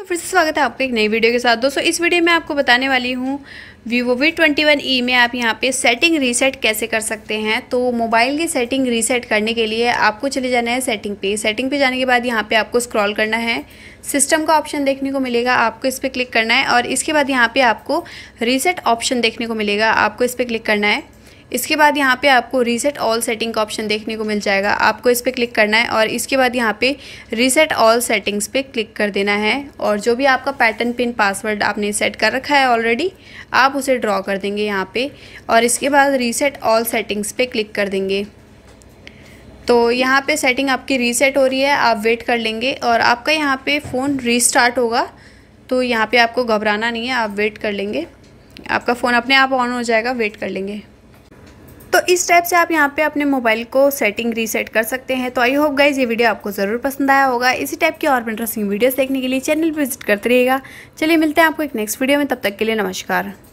तो फिर से स्वागत है आपका एक नई वीडियो के साथ दोस्तों इस वीडियो में आपको बताने वाली हूँ Vivo V twenty one E में आप यहाँ पे सेटिंग रीसेट कैसे कर सकते हैं तो मोबाइल की सेटिंग रीसेट करने के लिए आपको चले जाना है सेटिंग पे सेटिंग पे जाने के बाद यहाँ पे आपको स्क्रॉल करना है सिस्टम का ऑप्शन देखने को मिलेगा आपको इस पर क्लिक करना है और इसके बाद यहाँ पर आपको रीसेट ऑप्शन देखने को मिलेगा आपको इस पर क्लिक करना है इसके बाद यहाँ पे आपको रीसेट ऑल सेटिंग का ऑप्शन देखने को मिल जाएगा आपको इस पर क्लिक करना है और इसके बाद यहाँ पे रीसेट ऑल सेटिंग्स पे क्लिक कर देना है और जो भी आपका पैटर्न पिन पासवर्ड आपने सेट कर रखा है ऑलरेडी आप उसे ड्रॉ कर देंगे यहाँ पे और इसके बाद रीसेट ऑल सेटिंग्स पे क्लिक कर देंगे तो यहाँ पर सेटिंग आपकी रीसेट हो रही है आप वेट कर लेंगे और आपका यहाँ पर फ़ोन रीस्टार्ट होगा तो यहाँ पर आपको घबराना नहीं है आप वेट कर लेंगे आपका फ़ोन अपने आप ऑन हो जाएगा वेट कर लेंगे इस टाइप से आप यहाँ पे अपने मोबाइल को सेटिंग रीसेट कर सकते हैं तो आई होप गाइज ये वीडियो आपको ज़रूर पसंद आया होगा इसी टाइप की और इंटरेस्टिंग वीडियोस देखने के लिए चैनल विजिट करते रहिएगा चलिए मिलते हैं आपको एक नेक्स्ट वीडियो में तब तक के लिए नमस्कार